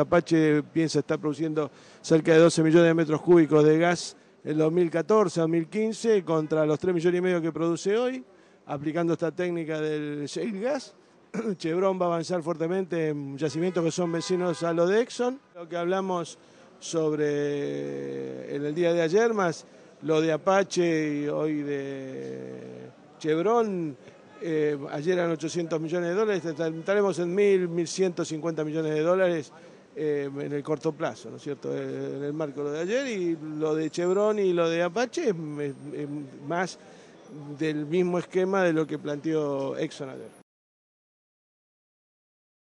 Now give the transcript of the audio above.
Apache piensa estar produciendo cerca de 12 millones de metros cúbicos de gas en 2014-2015 contra los 3 millones y medio que produce hoy, aplicando esta técnica del shale gas. Chevron va a avanzar fuertemente en yacimientos que son vecinos a lo de Exxon. Lo que hablamos sobre en el día de ayer más, lo de Apache y hoy de Chevron, eh, ayer eran 800 millones de dólares, estaremos en 1.000, 1.150 millones de dólares eh, en el corto plazo, ¿no es cierto? Eh, en el marco de lo de ayer y lo de Chevron y lo de Apache es más del mismo esquema de lo que planteó Exxon ayer.